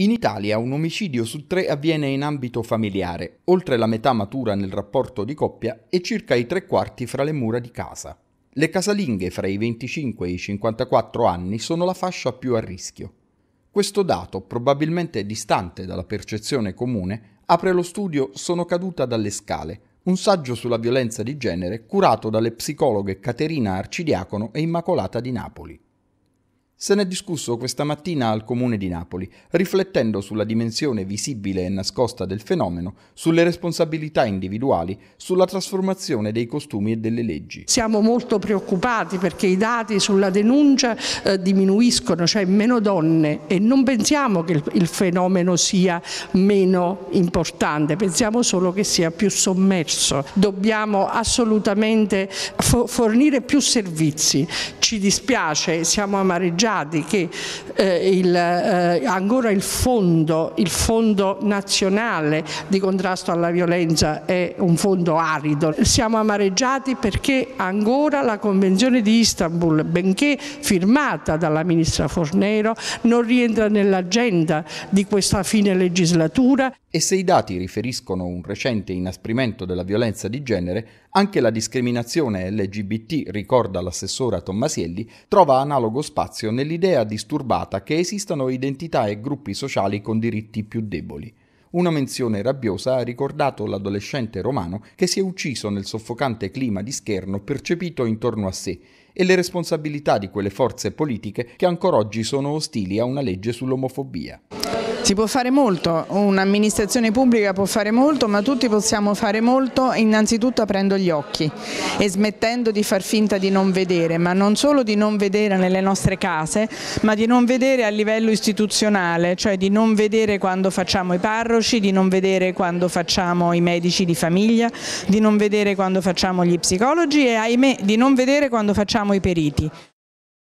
In Italia un omicidio su tre avviene in ambito familiare, oltre la metà matura nel rapporto di coppia e circa i tre quarti fra le mura di casa. Le casalinghe fra i 25 e i 54 anni sono la fascia più a rischio. Questo dato, probabilmente distante dalla percezione comune, apre lo studio Sono caduta dalle scale, un saggio sulla violenza di genere curato dalle psicologhe Caterina Arcidiacono e Immacolata di Napoli. Se ne è discusso questa mattina al Comune di Napoli, riflettendo sulla dimensione visibile e nascosta del fenomeno, sulle responsabilità individuali, sulla trasformazione dei costumi e delle leggi. Siamo molto preoccupati perché i dati sulla denuncia eh, diminuiscono, cioè meno donne e non pensiamo che il fenomeno sia meno importante, pensiamo solo che sia più sommerso. Dobbiamo assolutamente fornire più servizi. Ci dispiace, siamo amareggiati Giadi che eh, il, eh, ancora il fondo, il fondo nazionale di contrasto alla violenza è un fondo arido. Siamo amareggiati perché ancora la Convenzione di Istanbul, benché firmata dalla Ministra Fornero, non rientra nell'agenda di questa fine legislatura. E se i dati riferiscono un recente inasprimento della violenza di genere, anche la discriminazione LGBT, ricorda l'assessora Tommasielli, trova analogo spazio nell'idea disturbata che esistano identità e gruppi sociali con diritti più deboli. Una menzione rabbiosa ha ricordato l'adolescente romano che si è ucciso nel soffocante clima di scherno percepito intorno a sé e le responsabilità di quelle forze politiche che ancora oggi sono ostili a una legge sull'omofobia. Si può fare molto, un'amministrazione pubblica può fare molto, ma tutti possiamo fare molto innanzitutto aprendo gli occhi e smettendo di far finta di non vedere, ma non solo di non vedere nelle nostre case, ma di non vedere a livello istituzionale, cioè di non vedere quando facciamo i parroci, di non vedere quando facciamo i medici di famiglia, di non vedere quando facciamo gli psicologi e ahimè di non vedere quando facciamo i periti.